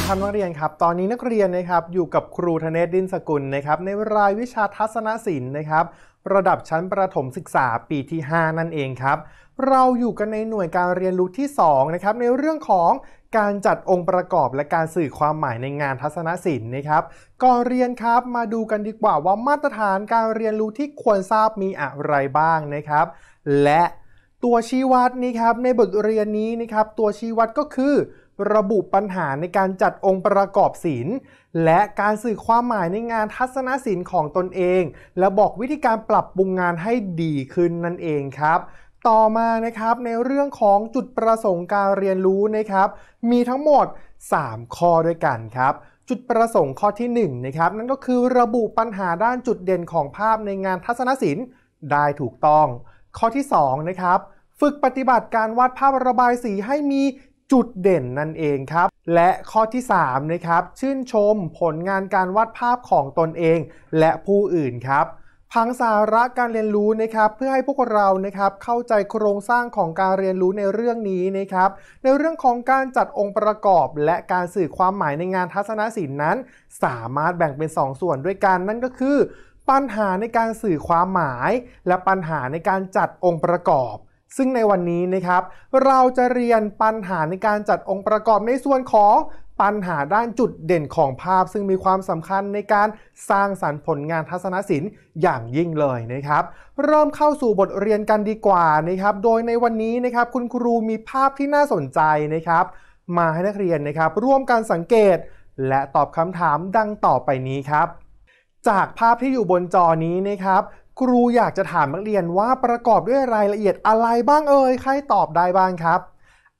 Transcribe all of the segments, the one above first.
ีครับนักเรียนครับ ตอนนี้นักเรียนนะครับอยู่กับครูธเนศดินสกุลนะครับ ในรายวิชาทัศนศิลป์นะครับระดับชั้นประถมศึกษา ปีที่ 5 นั่นเองครับ เราอยู่กันในหน่วยการเรียนรู้ที่2นะครับในเรื่องของการจัดองค์ประกอบและการสื่อความหมายในงานทัศนศิลป์นะครับ ก่อนเรียนครับมาดูกันดีกว่าว่ามาตรฐานการเรียนรู้ที่ควรทราบมีอะไรบ้างนะครับ และตัวชี้วัดนี้ครับในบทเรียนนี้นะครับตัวชี้วัดก็คือระบุปัญหาในการจัดองค์ประกอบศิลป์และการสื่อความหมายในงานทัศนศิลป์ของตนเอง และบอกวิธีการปรับปรุงงานให้ดีขึ้นนั่นเองครับต่อมานะครับในเรื่องของจุดประสงค์การเรียนรู้นะครับมีทั้งหมด3ข้อด้วยกันครับ จุดประสงค์ข้อที่1นะครับนั่นก็คือระบุปัญหาด้านจุดเด่นของภาพในงานทัศนศิลป์ได้ถูกต้อง ข้อที่2นะครับฝึกปฏิบัติการวาดภาพระบายสีให้มีจุดเด่นนั่นเองครับ และข้อที่3นะครับชื่นชมผลงานการวาดภาพของตนเองและผู้อื่นครับพังสาระการเรียนรู้นะครับเพื่อให้พวกเรานะครับเข้าใจโครงสร้างของการเรียนรู้ในเรื่องนี้นะครับ ในเรื่องของการจัดองค์ประกอบ และการสื่อความหมายในงานทัศนศิลป์นั้น สามารถแบ่งเป็น2สส่วนด้วยกัน นั่นก็คือ ปัญหาในการสื่อความหมายและปัญหาในการจัดองค์ประกอบซึ่งในวันนี้นะครับเราจะเรียนปัญหาในการจัดองค์ประกอบในส่วนของปัญหาด้านจุดเด่นของภาพ ซึ่งมีความสำคัญในการสร้างสารรค์ผลงานทัศนศิลป์อย่างยิ่งเลยนะครับ เริ่มเข้าสู่บทเรียนกันดีกว่านะครับ โดยในวันนี้นะครับคุณครูมีภาพที่น่าสนใจนะครับ มาให้นักเรียนนะครับ ร่วมกันสังเกต และตอบคำถามดังต่อไปนี้ครับ จากภาพที่อยู่บนจอนี้นะครับครูอยากจะถามนักเรียนว่าประกอบด้วยรายละเอียดอะไรบ้างเอ่ยใครตอบได้บ้างครับ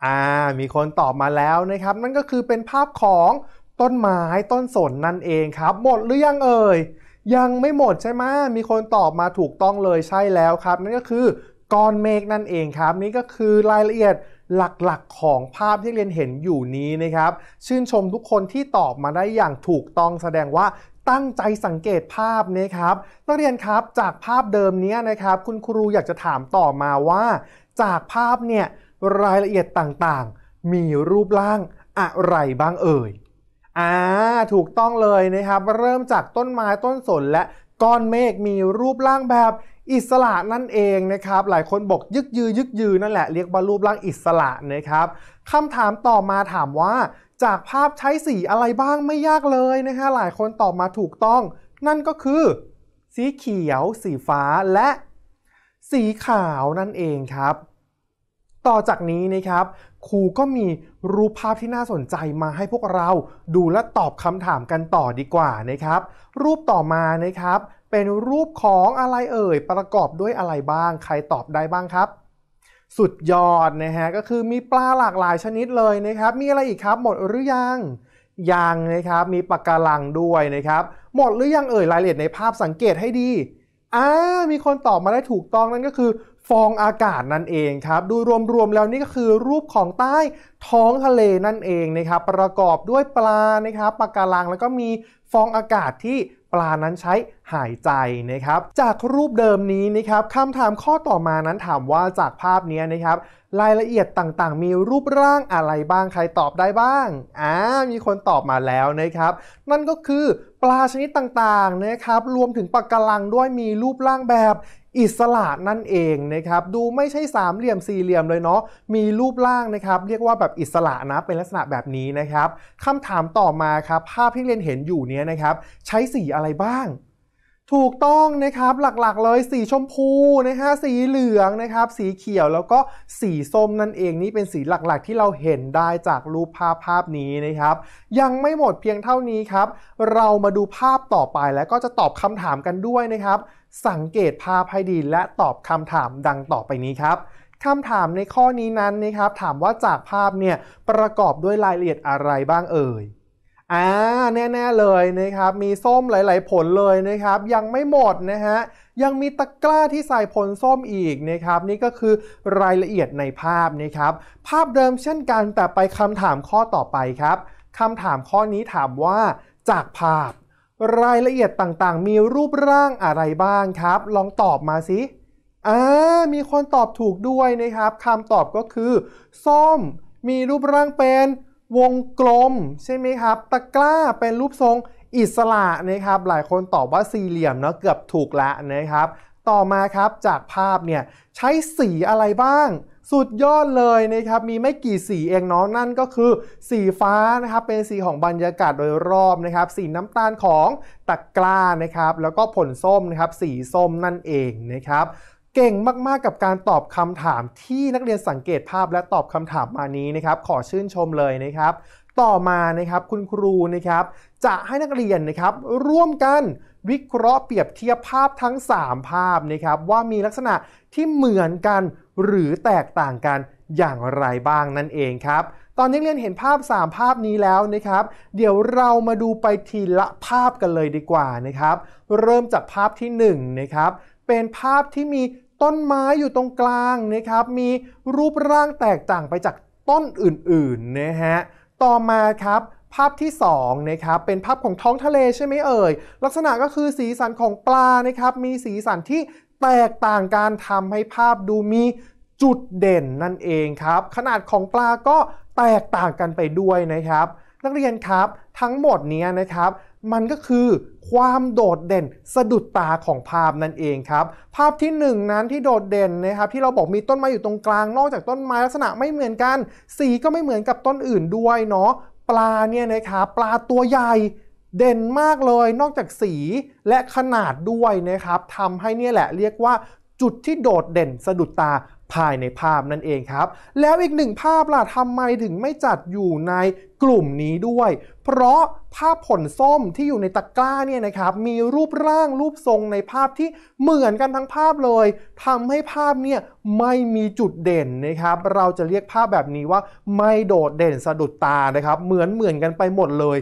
อ่ามีคนตอบมาแล้วนะครับนั่นก็คือเป็นภาพของต้นไม้ต้นสนนั่นเองครับ หมดหรือยังเอ่ยยังไม่หมดใช่ไหมมีคนตอบมาถูกต้องเลยใช่แล้วครับ นั่นก็คือก้อนเมฆนั่นเองครับ นี่ก็คือรายละเอียดหลักๆของภาพที่เรียนเห็นอยู่นี้นะครับ ชื่นชมทุกคนที่ตอบมาได้อย่างถูกต้องแสดงว่าตั้งใจสังเกตภาพนะครับนักเรียนครับจากภาพเดิมนี้นะครับ คุณครูอยากจะถามต่อมาว่า จากภาพเนี่ยรายละเอียดต่างๆ มีรูปร่างอะไรบ้างเอ่ยอ่าถูกต้องเลยนะครับ เริ่มจากต้นไม้ต้นสน และก้อนเมฆมีรูปร่างแบบอิสระนั่นเองนะครับ หลายคนบอกยึกยือยึกยือนั่นแหละ เรียกว่ารูปร่างอิสระนะครับคำถามต่อมาถามว่าจากภาพใช้สีอะไรบ้างไม่ยากเลยนะฮะหลายคนตอบมาถูกต้อง นั่นก็คือสีเขียว สีฟ้าและสีขาวนั่นเองครับ ต่อจากนี้นะครับครูก็มีรูปภาพที่น่าสนใจมาให้พวกเราดูและตอบคำถามกันต่อดีกว่านะครับ รูปต่อมานะครับ เป็นรูปของอะไรเอ่ยประกอบด้วยอะไรบ้าง ใครตอบได้บ้างครับสุดยอดนะฮะก็คือมีปลาหลากหลายชนิดเลยนะครับมีอะไรอีกครับ หมดหรือยังยังนะครับมีปะกาลังด้วยนะครับหมดหรือยังเอ่ยรายละเอียด ในภาพสังเกตให้ดีอ่ามีคนตอบมาได้ถูกต้องนั่นก็คือ ฟองอากาศนั่นเองครับดูรวมๆแล้วนี่ก็คือ รูปของใต้ท้องทะเลนั่นเองนะครับประกอบด้วยปลานะครับปะกาลังแล้วก็มีฟองอากาศที่ปลานั้นใช้หายใจนะครับ จากรูปเดิมนี้นะครับคำถามข้อต่อมานั้นถามว่าจากภาพนี้นะครับรายละเอียดต่างๆ มีรูปร่างอะไรบ้างใครตอบได้บ้างอ่ามีคนตอบมาแล้วนะครับนั่นก็คือปลาชนิดต่างๆนะครับรวมถึงปะการังด้วยมีรูปร่างแบบอิสระนั่นเองนะครับดูไม่ใช่สามเหลี่ยมสี่เหลี่ยมเลยเนาะมีรูปร่างนะครับเรียกว่าแบบอิสระนะเป็นลักษณะแบบนี้นะครับคำถามต่อมาครับภาพที่เรียนเห็นอยู่เนี้ยนะครับใช้สีอะอะไรบ้าง ถูกต้องนะครับหลัก ๆ เลย สีชมพูนะฮะสีเหลืองนะครับ สีเขียวแล้วก็สีส้มนั่นเองนี่เป็นสีหลักๆ ที่เราเห็นได้จากรูปภาพภาพนี้นะครับ ยังไม่หมดเพียงเท่านี้ครับ เรามาดูภาพต่อไปแล้วก็จะตอบคำถามกันด้วยนะครับ สังเกตภาพให้ดีและตอบคำถามดังต่อไปนี้ครับคำถามในข้อนี้นั้นนะครับถามว่าจากภาพเนี่ยประกอบด้วยรายละเอียดอะไรบ้างเอ่ยอ่าแน่ ๆ เลยนะครับมีส้มหลาย ๆ ผลเลยนะครับยังไม่หมดนะฮะยังมีตะกร้าที่ใส่ผลส้มอีกนะครับนี่ก็คือรายละเอียดในภาพนะครับภาพเดิมเช่นกันแต่ไปคำถามข้อต่อไปครับคำถามข้อนี้ถามว่าจากภาพ รายละเอียดต่างๆ มีรูปร่างอะไรบ้างครับ ลองตอบมาสิอ่ามีคนตอบถูกด้วยนะครับคำตอบก็คือส้ม มีรูปร่างเป็นวงกลม ใช่ไหมครับ ตะกร้าเป็นรูปทรงอิสระนะครับ หลายคนตอบว่าสี่เหลี่ยมเนาะเกือบถูกละนะครับ ต่อมาครับจากภาพเนี่ยใช้สีอะไรบ้าง สุดยอดเลยนะครับมีไม่กี่สีเองเนาะนั่นก็คือสีฟ้านะครับเป็นสีของบรรยากาศโดยรอบนะครับ สีน้ำตาลของตะกร้านะครับ แล้วก็ผลส้มนะครับสีส้มนั่นเองนะครับเก่งมากๆ กับการตอบคำถามที่นักเรียนสังเกตภาพและตอบคำถามมานี้นะครับขอชื่นชมเลยนะครับ ต่อมานะครับคุณครูนะครับ จะให้นักเรียนนะครับ ร่วมกันวิเคราะห์เปรียบเทียบภาพทั้ง 3 ภาพนะครับ ว่ามีลักษณะที่เหมือนกันหรือแตกต่างกันอย่างไรบ้างนั่นเองครับตอนนี้เรียนเห็นภาพ 3 ภาพนี้แล้วนะครับ เดี๋ยวเรามาดูไปทีละภาพกันเลยดีกว่านะครับ เริ่มจากภาพที่1นะครับเป็นภาพที่มีต้นไม้อยู่ตรงกลางนะครับ มีรูปร่างแตกต่างไปจากต้นอื่นๆนะฮะ ต่อมาครับภาพที่2นะครับ เป็นภาพของท้องทะเลใช่ไหมเอ่ย ลักษณะก็คือสีสันของปลานะครับ มีสีสันที่แตกต่างการทำให้ภาพดูมีจุดเด่นนั่นเองครับ ขนาดของปลาก็แตกต่างกันไปด้วยนะครับ นักเรียนครับทั้งหมดนี้นะครับมันก็คือความโดดเด่นสะดุดตาของภาพนั่นเองครับภาพที่1นนั้นที่โดดเด่นนะครับที่เราบอกมีต้นไม้อยู่ตรงกลาง นอกจากต้นไม้ลักษณะไม่เหมือนกัน สีก็ไม่เหมือนกับต้นอื่นด้วยเนาะปลาเนี่ยนะครับปลาตัวใหญ่เด่นมากเลย นอกจากสีและขนาดด้วยนะครับทำให้เนี่ยแหละเรียกว่าจุดที่โดดเด่น สะดุดตาภายในภาพนั่นเองครับ แล้วอีกหนึ่งภาพล่ะทำไมถึงไม่จัดอยู่ในกลุ่มนี้ด้วย เพราะภาพผลส้มที่อยู่ในตะกร้าเนี่ยนะครับมีรูปร่างรูปทรงในภาพที่เหมือนกันทั้งภาพเลยทำให้ภาพเนี่ยไม่มีจุดเด่นนะครับ เราจะเรียกภาพแบบนี้ว่าไม่โดดเด่นสะดุดตานะครับ เหมือนเหมือนกันไปหมดเลย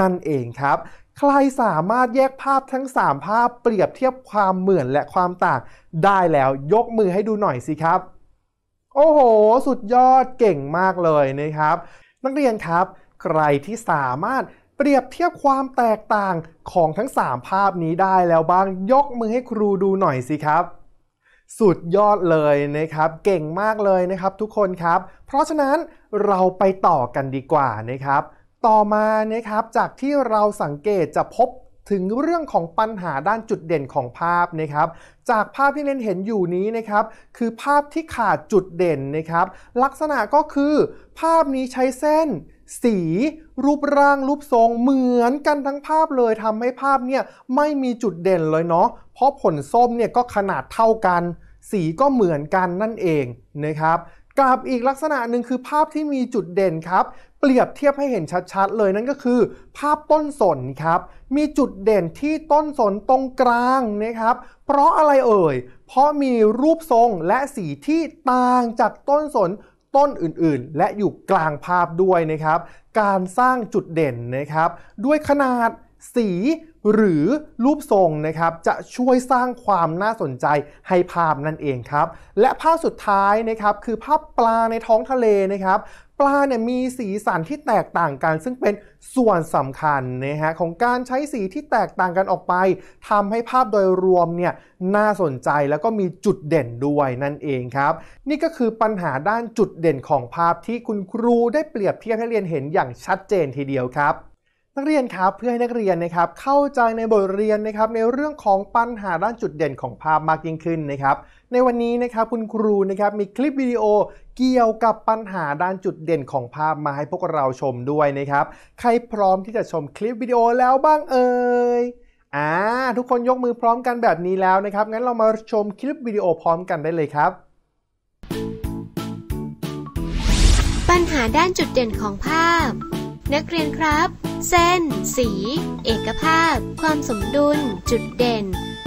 นั่นเองครับใครสามารถแยกภาพทั้ง 3 ภาพเปรียบเทียบความเหมือนและความต่าง ได้แล้วยกมือให้ดูหน่อยสิครับ โอ้โห สุดยอดเก่งมากเลยนะครับนักเรียนครับ ใครที่สามารถเปรียบเทียบความแตกต่างของทั้ง 3 ภาพนี้ได้แล้วบ้างยกมือให้ครูดูหน่อยสิครับ สุดยอดเลยนะครับ เก่งมากเลยนะครับทุกคนครับ เพราะฉะนั้นเราไปต่อกันดีกว่านะครับต่อมานะครับจากที่เราสังเกตจะพบถึงเรื่องของปัญหาด้านจุดเด่นของภาพนะครับจากภาพที่เน้นเห็นอยู่นี้นะครับคือภาพที่ขาดจุดเด่นนะครับลักษณะก็คือ ภาพนี้ใช้เส้น สี รูปร่างรูปทรง เหมือนกันทั้งภาพเลยทำให้ภาพเนี่ยไม่มีจุดเด่นเลยเนาะเพราะผลส้มเนี่ยก็ขนาดเท่ากัน สีก็เหมือนกันนั่นเองนะครับกับอีกลักษณะหนึ่งคือภาพที่มีจุดเด่นครับเปรียบเทียบให้เห็นชัดๆ เลยนั่นก็คือ ภาพต้นสนครับ มีจุดเด่นที่ต้นสนตรงกลางนะครับ เพราะอะไรเอ่ย เพราะมีรูปทรงและสีที่ต่างจากต้นสนต้นอื่นๆ และอยู่กลางภาพด้วยนะครับ การสร้างจุดเด่นนะครับ ด้วยขนาดสีหรือรูปทรงนะครับจะช่วยสร้างความน่าสนใจให้ภาพนั่นเองครับ และภาพสุดท้ายนะครับคือภาพปลาในท้องทะเลนะครับลาเนี่ยมีสีสันที่แตกต่างกันซึ่งเป็นส่วนสำคัญนะฮะของการใช้สีที่แตกต่างกันออกไปทำให้ภาพโดยรวมเนี่ยน่าสนใจแล้วก็มีจุดเด่นด้วยนั่นเองครับ นี่ก็คือปัญหาด้านจุดเด่นของภาพที่คุณครูได้เปรียบเทียบให้เรียนเห็นอย่างชัดเจนทีเดียวครับนักเรียนครับเพื่อให้นักเรียนนะครับเข้าใจในบทเรียนนะครับในเรื่องของปัญหาด้านจุดเด่นของภาพมากยิ่งขึ้นนะครับ ในวันนี้นะครับคุณครูนะครับมีคลิปวิดีโอเกี่ยวกับปัญหาด้านจุดเด่นของภาพมาให้พวกเราชมด้วยนะครับ ใครพร้อมที่จะชมคลิปวิดีโอแล้วบ้างเอ่ยอ่าทุกคนยกมือพร้อมกันแบบนี้แล้วนะครับงั้นเรามาชมคลิปวิดีโอพร้อมกันได้เลยครับ ปัญหาด้านจุดเด่นของภาพ นักเรียนครับเส้น สี เอกภาพ ความสมดุล จุดเด่น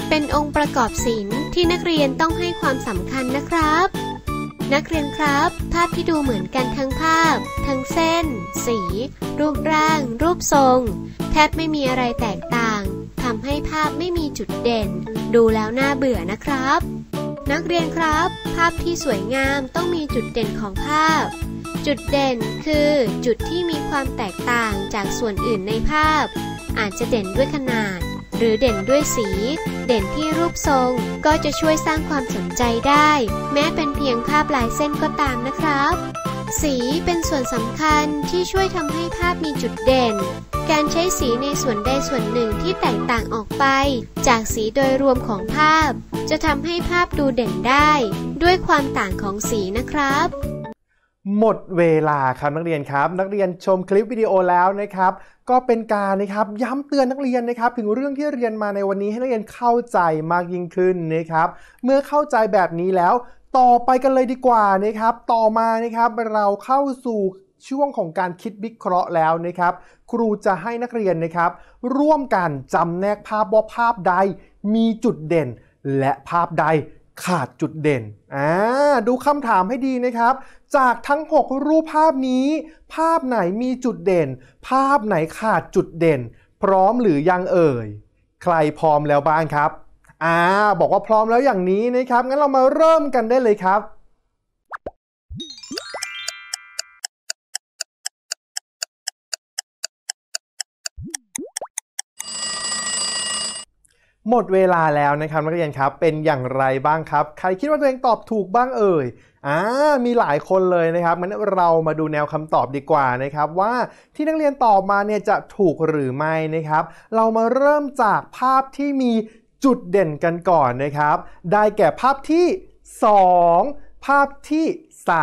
เป็นองค์ประกอบศิลป์ที่นักเรียนต้องให้ความสำคัญนะครับ นักเรียนครับ ภาพที่ดูเหมือนกันทั้งภาพ ทั้งเส้น สี รูปร่าง รูปทรง แทบไม่มีอะไรแตกต่างทำให้ภาพไม่มีจุดเด่น ดูแล้วน่าเบื่อนะครับ นักเรียนครับ ภาพที่สวยงามต้องมีจุดเด่นของภาพจุดเด่นคือจุดที่มีความแตกต่างจากส่วนอื่นในภาพ อาจจะเด่นด้วยขนาด หรือเด่นด้วยสี เด่นที่รูปทรงก็จะช่วยสร้างความสนใจได้ แม้เป็นเพียงภาพลายเส้นก็ตามนะครับ สีเป็นส่วนสำคัญที่ช่วยทำให้ภาพมีจุดเด่น การใช้สีในส่วนใดส่วนหนึ่งที่แตกต่างออกไป จากสีโดยรวมของภาพ จะทำให้ภาพดูเด่นได้ด้วยความต่างของสีนะครับหมดเวลาครับนักเรียนครับ นักเรียนชมคลิปวิดีโอแล้วนะครับ ก็เป็นการนะครับย้ำเตือนนักเรียนนะครับถึงเรื่องที่เรียนมาในวันนี้ ให้นักเรียนเข้าใจมากยิ่งขึ้นนะครับ เมื่อเข้าใจแบบนี้แล้ว ต่อไปกันเลยดีกว่านะครับ ต่อมานะครับเราเข้าสู่ช่วงของการคิดวิเคราะห์แล้วนะครับ ครูจะให้นักเรียนนะครับ ร่วมกันจำแนกภาพว่าภาพใด มีจุดเด่นและภาพใดขาดจุดเด่นอ่าดูคำถามให้ดีนะครับ จากทั้ง 6 รูปภาพนี้ ภาพไหนมีจุดเด่น ภาพไหนขาดจุดเด่น พร้อมหรือยังเอ่ย ใครพร้อมแล้วบ้างครับอ่าบอกว่าพร้อมแล้วอย่างนี้นะครับงั้นเรามาเริ่มกันได้เลยครับหมดเวลาแล้วนะครับนักเรียนครับ เป็นอย่างไรบ้างครับ ใครคิดว่าตัวเองตอบถูกบ้างเอ่ยอ่ามีหลายคนเลยนะครับงั้นเรามาดูแนวคำตอบดีกว่านะครับ ว่าที่นักเรียนตอบมาเนี่ยจะถูกหรือไม่นะครับ เรามาเริ่มจากภาพที่มีจุดเด่นกันก่อนนะครับ ได้แก่ภาพที่ 2 ภาพที่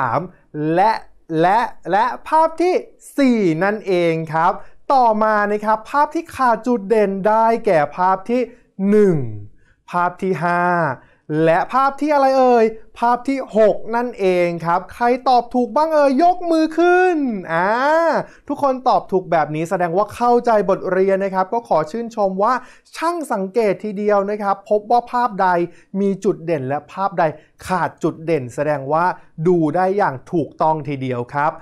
3 และและและภาพที่ 4 นั่นเองครับ ต่อมานะครับภาพที่ขาดจุดเด่นได้ แก่ภาพที่1ภาพที่ 5 และภาพที่อะไรเอ่ยภาพที่ 6 นั่นเองครับ ใครตอบถูกบ้างเอ่ยยกมือขึ้นอ่าทุกคนตอบถูกแบบนี้แสดงว่าเข้าใจบทเรียนนะครับก็ขอชื่นชมว่าช่างสังเกตทีเดียวนะครับ พบว่าภาพใดมีจุดเด่น และภาพใดขาดจุดเด่น แสดงว่าดูได้อย่างถูกต้องทีเดียวครับ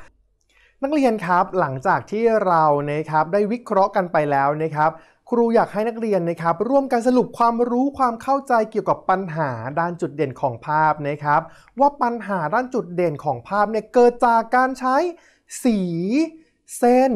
นักเรียนครับหลังจากที่เรานะครับได้วิเคราะห์กันไปแล้วนะครับครูอยากให้นักเรียนนะครับ ร่วมกันสรุปความรู้ความเข้าใจเกี่ยวกับปัญหาด้านจุดเด่นของภาพนะครับ ว่าปัญหาด้านจุดเด่นของภาพเนี่ยเกิดจากการใช้สี เส้น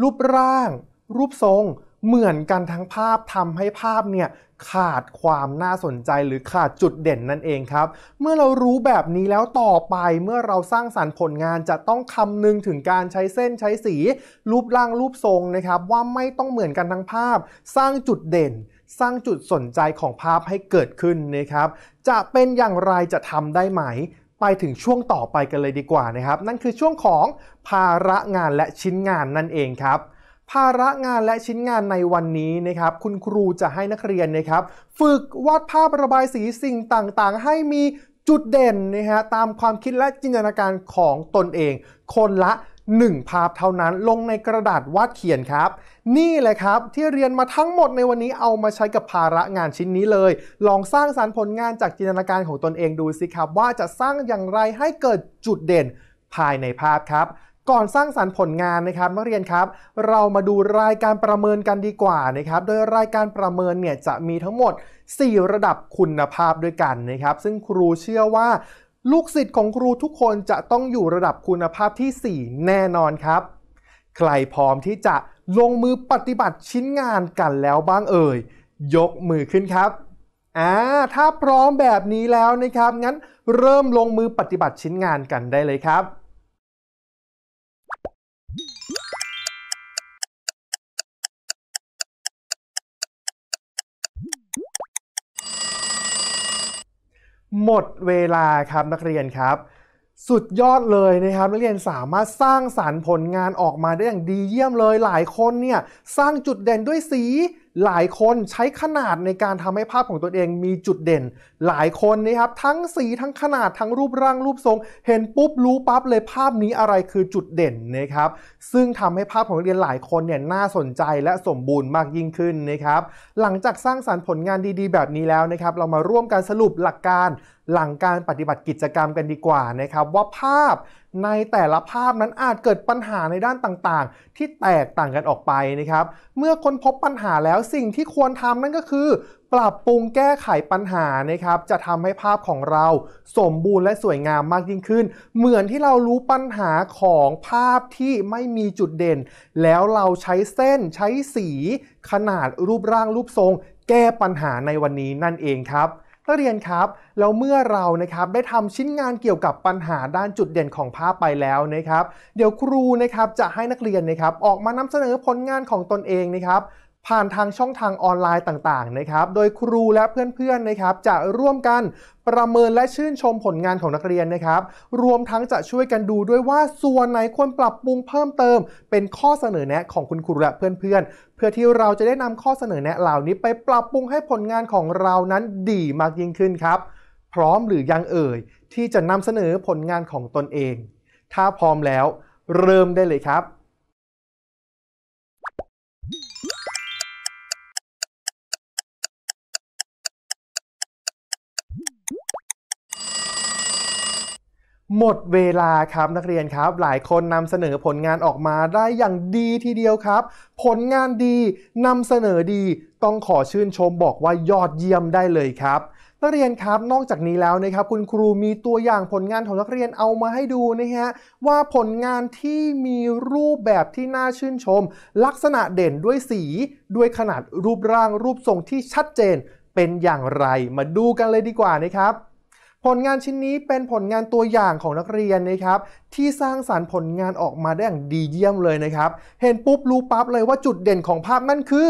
รูปร่าง รูปทรงเหมือนกันทั้งภาพทำให้ภาพเนี่ยขาดความน่าสนใจหรือขาดจุดเด่นนั่นเองครับ เมื่อเรารู้แบบนี้แล้วต่อไปเมื่อเราสร้างสรรค์ผลงาน จะต้องคำนึงถึงการใช้เส้นใช้สี รูปร่างรูปทรงนะครับ ว่าไม่ต้องเหมือนกันทั้งภาพ สร้างจุดเด่น สร้างจุดสนใจของภาพให้เกิดขึ้นนะครับ จะเป็นอย่างไรจะทำได้ไหม ไปถึงช่วงต่อไปกันเลยดีกว่านะครับ นั่นคือช่วงของภาระงานและชิ้นงานนั่นเองครับภาระงานและชิ้นงานในวันนี้นะครับ คุณครูจะให้นักเรียนนะครับ ฝึกวาดภาพระบายสีสิ่งต่างๆ ให้มีจุดเด่นนะฮะตามความคิดและจินตนาการของตนเอง คนละ 1 ภาพเท่านั้นลงในกระดาษวาดเขียนครับ นี่แหละครับที่เรียนมาทั้งหมดในวันนี้เอามาใช้กับภาระงานชิ้นนี้เลย ลองสร้างสารรค์ผลงานจากจินตนาการของตนเองดูสิครับ ว่าจะสร้างอย่างไรให้เกิดจุดเด่นภายในภาพครับก่อนสร้างสรรค์ผลงานนะครับนักเรียนครับ เรามาดูรายการประเมินกันดีกว่านะครับ โดยรายการประเมินเนี่ยจะมีทั้งหมด 4 ระดับคุณภาพด้วยกันนะครับ ซึ่งครูเชื่อว่า ลูกศิษย์ของครูทุกคนจะต้องอยู่ระดับคุณภาพที่ 4 แน่นอนครับ ใครพร้อมที่จะลงมือปฏิบัติชิ้นงานกันแล้วบ้างเอ่ยยกมือขึ้นครับอ่าถ้าพร้อมแบบนี้แล้วนะครับงั้นเริ่มลงมือปฏิบัติชิ้นงานกันได้เลยครับหมดเวลาครับ นักเรียนครับ สุดยอดเลยนะครับ นักเรียนสามารถสร้างสารรค์ผลงานออกมาได้อย่างดีเยี่ยมเลยหลายคนเนี่ย สร้างจุดเด่นด้วยสีหลายคนใช้ขนาดในการทำให้ภาพของตัวเองมีจุดเด่น หลายคนนะครับ ทั้งสีทั้งขนาดทั้งรูปร่างรูปทรง เห็นปุ๊บรู้ปั๊บเลยภาพนี้อะไรคือจุดเด่นนะครับ ซึ่งทำให้ภาพของเรียนหลายคนเนี่ยน่าสนใจและสมบูรณ์มากยิ่งขึ้นนะครับ หลังจากสร้างสารรค์ผลงานดีๆแบบนี้แล้วนะครับเรามาร่วมกันสรุปหลักการหลังการปฏิบัติกิจกรรมกันดีกว่านะครับว่าภาพในแต่ละภาพนั้นอาจเกิดปัญหาในด้านต่างๆ ที่แตกต่างกันออกไปนะครับ เมื่อค้นพบปัญหาแล้วสิ่งที่ควรทำนั่นก็คือ ปรับปรุงแก้ไขปัญหานะครับ จะทำให้ภาพของเราสมบูรณ์และสวยงามมากยิ่งขึ้น เหมือนที่เรารู้ปัญหาของภาพที่ไม่มีจุดเด่น แล้วเราใช้เส้นใช้สี ขนาดรูปร่างรูปทรง แก้ปัญหาในวันนี้นั่นเองครับนักเรียนครับแล้วเมื่อเรานะครับได้ทำชิ้นงานเกี่ยวกับปัญหาด้านจุดเด่นของภาพไปแล้วนะครับ เดี๋ยวครูนะครับ จะให้นักเรียนนะครับออกมานำเสนอผลงานของตนเองนะครับผ่านทางช่องทางออนไลน์ต่างๆนะครับโดยครูและเพื่อนๆนะครับจะร่วมกันประเมินและชื่นชมผลงานของนักเรียนนะครับรวมทั้งจะช่วยกันดูด้วยว่าส่วนไหนควรปรับปรุงเพิ่มเติม เป็นข้อเสนอแนะของคุณครูและเพื่อน ๆพื่อที่เราจะได้นำข้อเสนอแนะเหล่านี้ไปปรับปรุงให้ผลงานของเรานั้นดีมากยิ่งขึ้นครับ พร้อมหรือยังเอ่ย ที่จะนำเสนอผลงานของตนเอง ถ้าพร้อมแล้ว เริ่มได้เลยครับหมดเวลาครับนักเรียนครับ หลายคนนำเสนอผลงานออกมาได้อย่างดีทีเดียวครับ ผลงานดีนำเสนอดีต้องขอชื่นชมบอกว่ายอดเยี่ยมได้เลยครับ นักเรียนครับนอกจากนี้แล้วนะครับ คุณครูมีตัวอย่างผลงานของนักเรียนเอามาให้ดูนะฮะว่าผลงานที่มีรูปแบบที่น่าชื่นชม ลักษณะเด่นด้วยสีด้วยขนาดรูปร่างรูปทรงที่ชัดเจนเป็นอย่างไร มาดูกันเลยดีกว่านะครับผลงานชิ้นนี้เป็นผลงานตัวอย่างของนักเรียนนะครับที่สร้างสารรค์ผลงานออกมาได้อย่างดีเยี่ยมเลยนะครับ เห็นปุ๊บรู้ปั๊บเลยว่าจุดเด่นของภาพนั่นคือ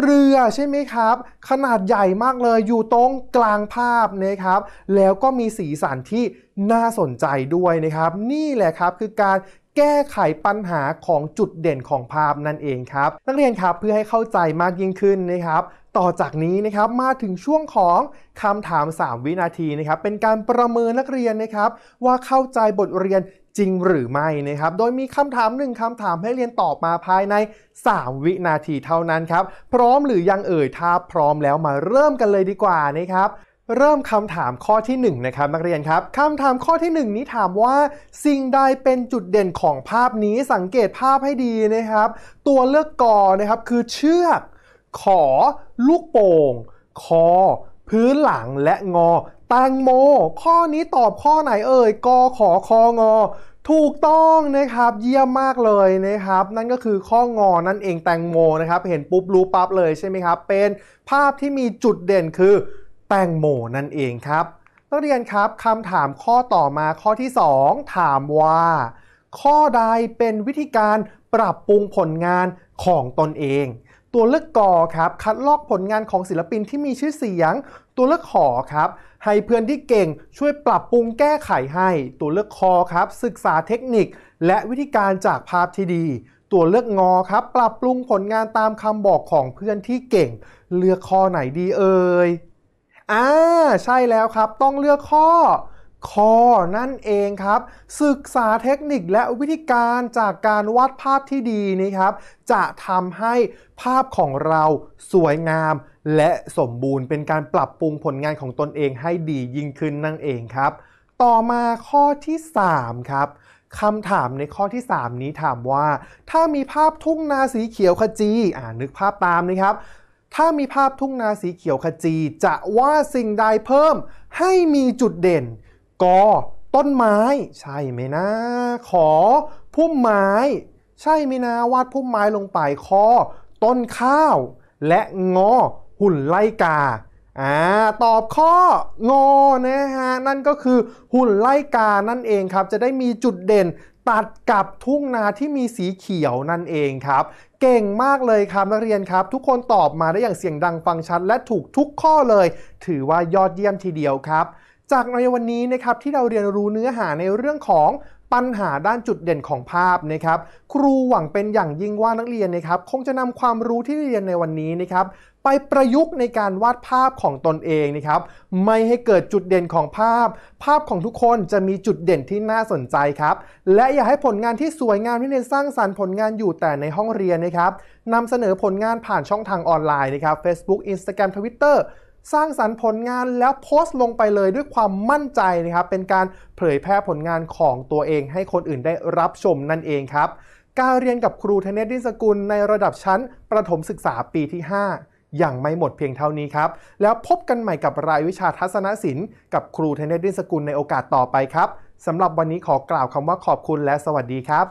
เรือใช่ไหมครับ ขนาดใหญ่มากเลยอยู่ตรงกลางภาพนะครับ แล้วก็มีสีสันที่น่าสนใจด้วยนะครับ นี่แหละครับคือการแก้ไขปัญหาของจุดเด่นของภาพนั่นเองครับนักเรียนครับเพื่อให้เข้าใจมากยิ่งขึ้นนะครับ ต่อจากนี้นะครับมาถึงช่วงของคำถาม 3 วินาทีนะครับ เป็นการประเมินนักเรียนนะครับ ว่าเข้าใจบทเรียนจริงหรือไม่นะครับ โดยมีคำถามหนึ่งคำถามให้เรียนตอบมาภายใน 3 วินาทีเท่านั้นครับ พร้อมหรือยังเอ่ยถ้าพร้อมแล้วมาเริ่มกันเลยดีกว่านะครับเริ่มคำถามข้อที่ 1นะครับนักเรียนครับคำถามข้อที่ 1 นี้ถามว่า สิ่งใดเป็นจุดเด่นของภาพนี้สังเกตภาพให้ดีนะครับ ตัวเลือกกอนะครับคือเชือกขอลูกโป่งคอพื้นหลังและงอแตงโม ข้อนี้ตอบข้อไหนเอ่ยกอขอคองอถูกต้องนะครับ เยี่ยมมากเลยนะครับ นั่นก็คือข้องอนั่นเองแตงโมนะครับ เห็นปุ๊บรู้ปั๊บเลยใช่ไหมครับ เป็นภาพที่มีจุดเด่นคือแตงโมนั่นเองครับนักเรียนครับคำถามข้อต่อมาข้อที่ 2 ถามว่า ข้อใดเป็นวิธีการปรับปรุงผลงานของตนเอง ตัวเลือกกอครับ คัดลอกผลงานของศิลปินที่มีชื่อเสียง ตัวเลือกขอครับ ให้เพื่อนที่เก่ง ช่วยปรับปรุงแก้ไขให้ ตัวเลือกคอครับ ศึกษาเทคนิคและวิธีการจากภาพที่ดี ตัวเลือกงอครับ ปรับปรุงผลงานตามคำบอกของเพื่อนที่เก่ง เลือกคอไหนดีเอ่ยอ่าใช่แล้วครับต้องเลือกข้อคอนั่นเองครับ ศึกษาเทคนิคและวิธีการจากการวาดภาพที่ดีนี่ครับ จะทำให้ภาพของเราสวยงาม และสมบูรณ์เป็นการปรับปรุงผลงานของตนเอง ให้ดียิ่งขึ้นนั่นเองครับ ต่อมาข้อที่3ครับคำถามในข้อที่ 3 นี้ถามว่าถ้ามีภาพทุ่งนาสีเขียวขจีอ่านึกภาพตามนะครับถ้ามีภาพทุ่งนาสีเขียวขจี จะว่าสิ่งใดเพิ่มให้มีจุดเด่นกอต้นไม้ ใช่ไหมนะ ขอพุ่มไม้ใช่ไหมนะวาดพุ่มไม้ลงไปคอต้นข้าว และงอหุ่นไล่กาอ่าตอบข้องอนะฮะนั่นก็คือหุ่นไล่กานั่นเองครับ จะได้มีจุดเด่นตัดกับทุ่งนาที่มีสีเขียวนั่นเองครับเก่งมากเลยครับนักเรียนครับ ทุกคนตอบมาได้อย่างเสียงดังฟังชัด และถูกทุกข้อเลย ถือว่ายอดเยี่ยมทีเดียวครับ จากในวันนี้นะครับที่เราเรียนรู้เนื้อหาในเรื่องของปัญหาด้านจุดเด่นของภาพนะครับครูหวังเป็นอย่างยิ่งว่านักเรียนนะครับคงจะนำความรู้ที่เรียนในวันนี้นะครับไปประยุกต์ในการวาดภาพของตนเองนะครับไม่ให้เกิดจุดเด่นของภาพ ภาพของทุกคนจะมีจุดเด่นที่น่าสนใจครับและอย่าให้ผลงานที่สวยงามที่เรียนสร้างสารรค์ผลงานอยู่แต่ในห้องเรียนนะครับนำเสนอผลงานผ่านช่องทางออนไลน์นะครับ Facebook Instagram Twitter สร้างสรรค์ผลงานแล้วโพสต์ลงไปเลยด้วยความมั่นใจนะครับเป็นการเผยแพร่ผลงานของตัวเอง ให้คนอื่นได้รับชมนั่นเองครับการเรียนกับครูทเนตดิสกุลในระดับชั้น ประถมศึกษาปีที่5อย่างไม่หมดเพียงเท่านี้ครับแล้วพบกันใหม่กับรายวิชาทัศนศิลป์กับครูทเนตดิสกุลในโอกาสต่อไปครับสำหรับวันนี้ขอกล่าวคำว่าขอบคุณและสวัสดีครับ